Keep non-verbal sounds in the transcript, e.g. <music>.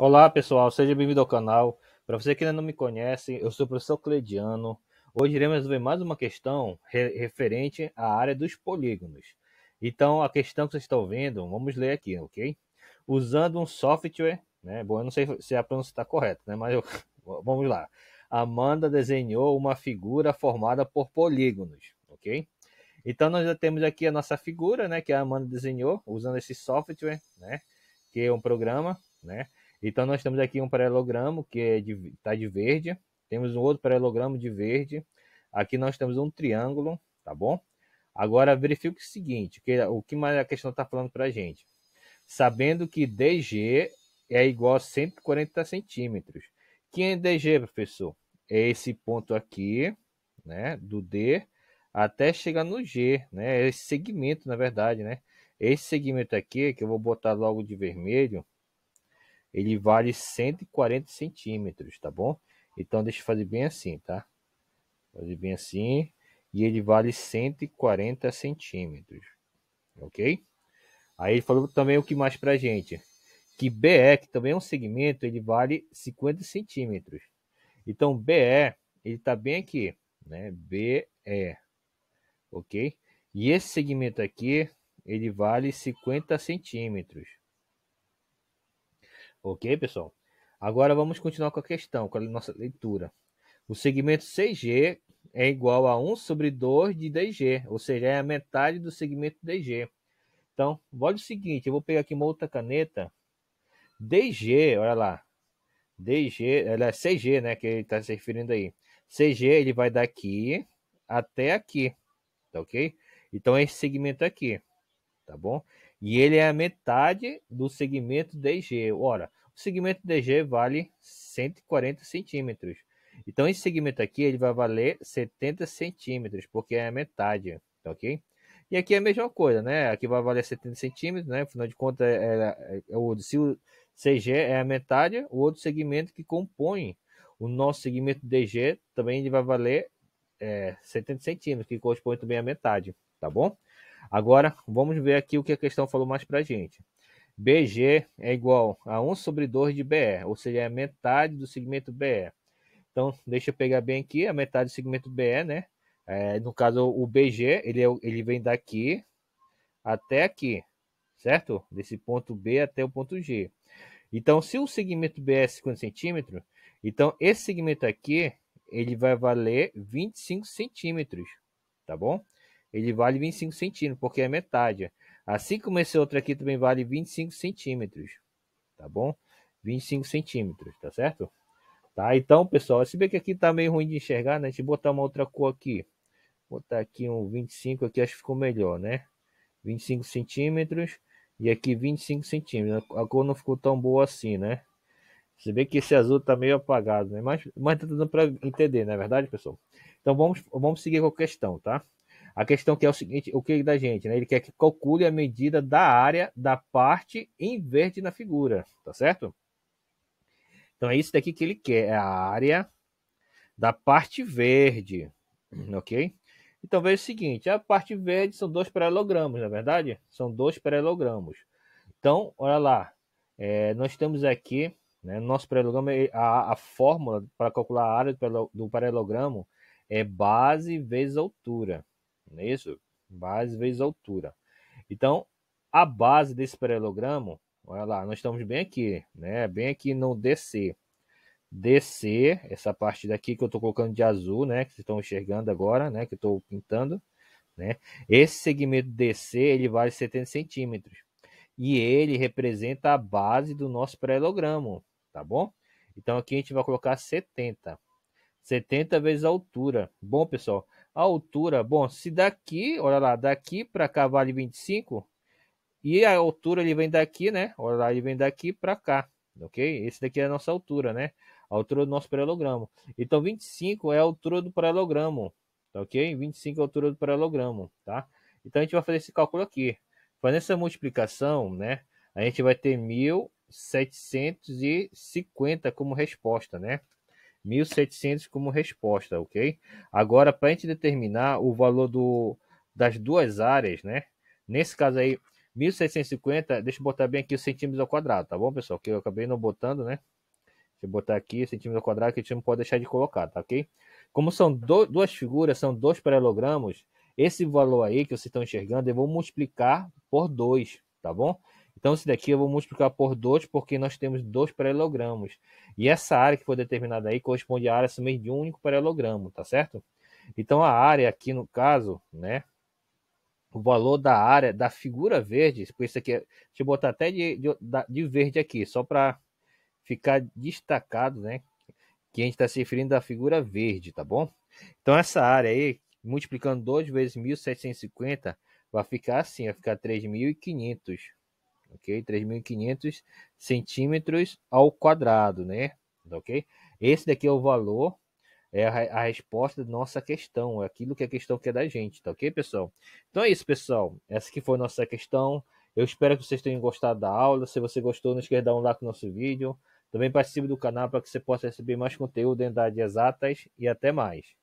Olá pessoal, seja bem-vindo ao canal. Para você que ainda não me conhece, eu sou o professor Clediano. Hoje iremos ver mais uma questão re referente à área dos polígonos. Então, a questão que vocês estão vendo, vamos ler aqui, ok? Usando um software, né? Bom, eu não sei se a pronúncia está correta, né? Mas eu... <laughs> vamos lá. Amanda desenhou uma figura formada por polígonos, ok? Então nós já temos aqui a nossa figura, né, que a Amanda desenhou usando esse software, né, que é um programa, né? Então nós temos aqui um paralelogramo que está é de, tá de verde, temos um outro paralelogramo de verde, aqui nós temos um triângulo, tá bom? Agora verifique o seguinte, que, é o que mais a questão está falando para a gente. Sabendo que DG é igual a 140 centímetros. Quem é DG, professor? É esse ponto aqui, né, do D até chegar no G, né? É esse segmento, na verdade, né? Esse segmento aqui, que eu vou botar logo de vermelho, ele vale 140 centímetros, tá bom? Então deixa eu fazer bem assim, tá? Fazer bem assim. E ele vale 140 centímetros, ok? Aí ele falou também o que mais pra gente. Que BE, que também é um segmento, ele vale 50 centímetros. Então BE, ele tá bem aqui, né? BE, ok? E esse segmento aqui, ele vale 50 centímetros. Ok, pessoal? Agora vamos continuar com a questão, com a nossa leitura. O segmento CG é igual a 1 sobre 2 de DG, ou seja, é a metade do segmento DG. Então, olha o seguinte, eu vou pegar aqui uma outra caneta. DG, olha lá. DG, ela é CG, né, que ele está se referindo aí. CG, ele vai daqui até aqui, tá ok? Então, é esse segmento aqui, tá bom? e ele é a metade do segmento DG. Ora, o segmento DG vale 140 centímetros. Então, esse segmento aqui ele vai valer 70 centímetros, porque é a metade, tá ok? E aqui é a mesma coisa, né? Aqui vai valer 70 centímetros, né? Afinal de contas, é, é, é o, se o CG é a metade, o outro segmento que compõe o nosso segmento DG também ele vai valer é, 70 centímetros, que corresponde também à metade, tá bom? Agora, vamos ver aqui o que a questão falou mais para a gente. BG é igual a 1 sobre 2 de BE, ou seja, é metade do segmento BE. Então, deixa eu pegar bem aqui a metade do segmento BE, né? É, no caso, o BG, ele, é, ele vem daqui até aqui, certo? Desse ponto B até o ponto G. Então, se o segmento BE é 50 centímetros, então esse segmento aqui, ele vai valer 25 centímetros, tá bom? ele vale 25 centímetros, porque é metade. Assim como esse outro aqui também vale 25 centímetros, tá bom? 25 centímetros, tá certo? Tá, então, pessoal, se bem que aqui tá meio ruim de enxergar, né? Deixa eu botar uma outra cor aqui. botar aqui um 25 aqui, acho que ficou melhor, né? 25 centímetros e aqui 25 centímetros. A cor não ficou tão boa assim, né? Você vê que esse azul tá meio apagado, né? Mas, mas tá dando para entender, não é verdade, pessoal? Então vamos, vamos seguir com a questão, tá? A questão que é o seguinte, o que da gente, né? Ele quer que calcule a medida da área da parte em verde na figura, tá certo? Então é isso daqui que ele quer, é a área da parte verde, <clears throat> ok? Então veja o seguinte, a parte verde são dois paralelogramos, na é verdade? São dois paralelogramos. Então, olha lá, é, nós temos aqui, né, nosso paralelogramo, a, a fórmula para calcular a área do paralelogramo é base vezes altura. Não é isso? Base vezes altura. Então, a base desse paralelogramo, olha lá, nós estamos bem aqui, né? Bem aqui no DC. DC, essa parte daqui que eu estou colocando de azul, né? Que vocês estão enxergando agora, né? Que eu estou pintando, né? Esse segmento DC, ele vale 70 centímetros. E ele representa a base do nosso paralelogramo, tá bom? Então, aqui a gente vai colocar 70. 70 vezes a altura. Bom, pessoal, a altura. Bom, se daqui, olha lá, daqui para cá vale 25. E a altura ele vem daqui, né? Olha lá, ele vem daqui para cá, ok? Esse daqui é a nossa altura, né? A altura do nosso paralogramo. Então, 25 é a altura do paralogramo, tá ok? 25 é a altura do paralogramo, tá? Então, a gente vai fazer esse cálculo aqui. Fazendo essa multiplicação, né? A gente vai ter 1750 como resposta, né? 1.700 como resposta, ok? Agora, para a gente determinar o valor do, das duas áreas, né? Nesse caso aí, 1.750, deixa eu botar bem aqui os centímetros ao quadrado, tá bom, pessoal? Que eu acabei não botando, né? Deixa eu botar aqui centímetros ao quadrado que a gente não pode deixar de colocar, tá ok? Como são do, duas figuras, são dois paralelogramos, esse valor aí que vocês estão enxergando, eu vou multiplicar por 2, tá bom? Então, isso daqui eu vou multiplicar por 2, porque nós temos dois paralelogramos. E essa área que foi determinada aí corresponde à área somente de um único paralelogramo, tá certo? Então, a área aqui, no caso, né? O valor da área da figura verde, por isso aqui, é, deixa eu botar até de, de, de verde aqui, só para ficar destacado, né? Que a gente está se referindo à figura verde, tá bom? Então, essa área aí, multiplicando 2 vezes 1.750, vai ficar assim, vai ficar 3.500 ok? 3.500 centímetros ao quadrado, né? Ok? Esse daqui é o valor, é a, a resposta da nossa questão, é aquilo que a questão quer da gente, tá ok, pessoal? Então é isso, pessoal. Essa que foi a nossa questão. Eu espero que vocês tenham gostado da aula. Se você gostou, não esqueça de dar um like no nosso vídeo. Também participe do canal para que você possa receber mais conteúdo dentro da área de exatas e até mais.